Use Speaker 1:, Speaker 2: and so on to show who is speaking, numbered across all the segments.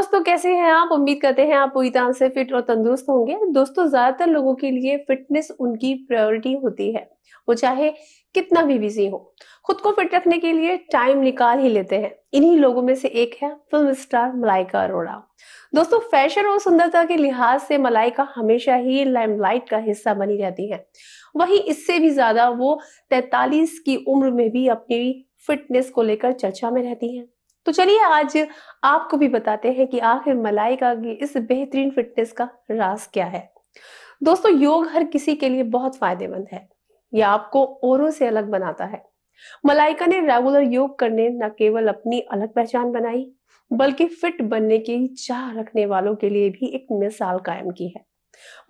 Speaker 1: दोस्तों कैसे हैं आप उम्मीद करते हैं आप पूरी तरह से फिट और तंदुरुस्त होंगे दोस्तों ज़्यादातर लोगों के लिए फिटनेस उनकी प्रायोरिटी होती है वो चाहे कितना भी बिजी हो खुद को फिट रखने के लिए टाइम निकाल ही लेते हैं इन्हीं लोगों में से एक है फिल्म स्टार मलाइका अरोड़ा दोस्तों फैशन और सुंदरता के लिहाज से मलाइका हमेशा ही लाइमलाइट का हिस्सा बनी रहती है वही इससे भी ज़्यादा वो तैतालीस की उम्र में भी अपनी फिटनेस को लेकर चर्चा में रहती हैं तो चलिए आज आपको भी बताते हैं कि आखिर मलाइका की इस बेहतरीन फिटनेस का राज क्या है दोस्तों योग हर किसी के लिए बहुत फायदेमंद है यह आपको औरों से अलग बनाता है मलाइका ने रेगुलर योग करने न केवल अपनी अलग पहचान बनाई बल्कि फिट बनने की चाह रखने वालों के लिए भी एक मिसाल कायम की है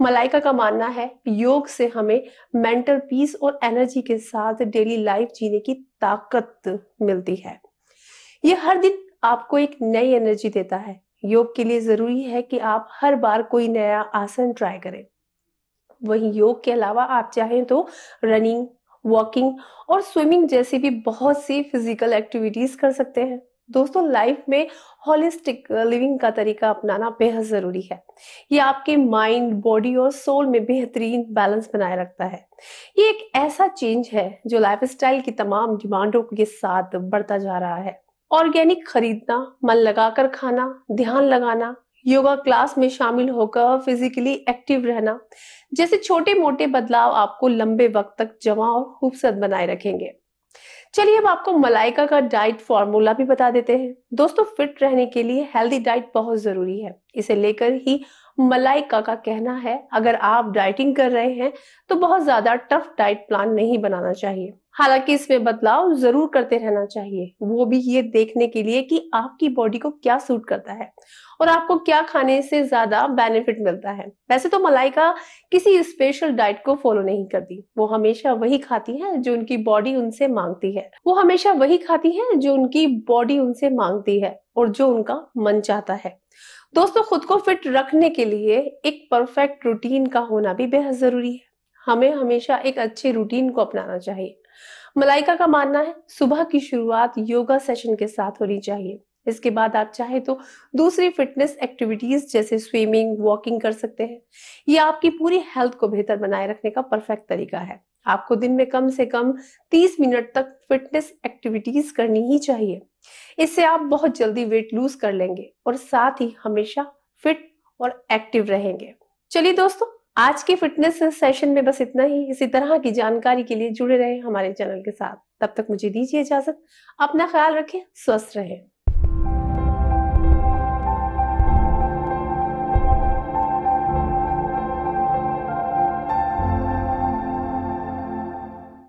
Speaker 1: मलाइका का मानना है योग से हमें मेंटल पीस और एनर्जी के साथ डेली लाइफ जीने की ताकत मिलती है ये हर दिन आपको एक नई एनर्जी देता है योग के लिए जरूरी है कि आप हर बार कोई नया आसन ट्राई करें वहीं योग के अलावा आप चाहें तो रनिंग वॉकिंग और स्विमिंग जैसी भी बहुत सी फिजिकल एक्टिविटीज कर सकते हैं दोस्तों लाइफ में होलिस्टिक लिविंग का तरीका अपनाना बेहद ज़रूरी है ये आपके माइंड बॉडी और सोल में बेहतरीन बैलेंस बनाए रखता है ये एक ऐसा चेंज है जो लाइफस्टाइल की तमाम डिमांडों के साथ बढ़ता जा रहा है ऑर्गेनिक खरीदना मन लगाकर खाना ध्यान लगाना योगा क्लास में शामिल होकर फिजिकली एक्टिव रहना जैसे छोटे मोटे बदलाव आपको लंबे वक्त तक जमा और खूबसूरत बनाए रखेंगे चलिए अब आपको मलाइका का डाइट फॉर्मूला भी बता देते हैं दोस्तों फिट रहने के लिए हेल्दी डाइट बहुत जरूरी है इसे लेकर ही मलाइका का कहना है अगर आप डाइटिंग कर रहे हैं तो बहुत ज्यादा टफ डाइट प्लान नहीं बनाना चाहिए हालांकि इसमें बदलाव जरूर करते रहना चाहिए वो भी ये देखने के लिए कि आपकी बॉडी को क्या सूट करता है और आपको क्या खाने से ज्यादा बेनिफिट मिलता है वैसे तो मलाइका किसी स्पेशल डाइट को फॉलो नहीं करती वो हमेशा वही खाती है जो उनकी बॉडी उनसे मांगती है वो हमेशा वही खाती है जो उनकी बॉडी उनसे मांगती है और जो उनका मन चाहता है दोस्तों खुद को फिट रखने के लिए एक परफेक्ट रूटीन का होना भी बेहद जरूरी है हमें हमेशा एक अच्छे रूटीन को अपनाना चाहिए मलाइका का मानना है सुबह की शुरुआत योगा सेशन के साथ होनी चाहिए इसके बाद आप चाहे तो दूसरी फिटनेस एक्टिविटीज जैसे स्विमिंग वॉकिंग कर सकते हैं ये आपकी पूरी हेल्थ को बेहतर बनाए रखने का परफेक्ट तरीका है आपको दिन में कम से कम 30 मिनट तक फिटनेस एक्टिविटीज करनी ही चाहिए इससे आप बहुत जल्दी वेट लूज कर लेंगे और साथ ही हमेशा फिट और एक्टिव रहेंगे चलिए दोस्तों आज के फिटनेस सेशन में बस इतना ही इसी तरह की जानकारी के लिए जुड़े रहें हमारे चैनल के साथ तब तक मुझे दीजिए इजाजत अपना ख्याल रखें स्वस्थ रहें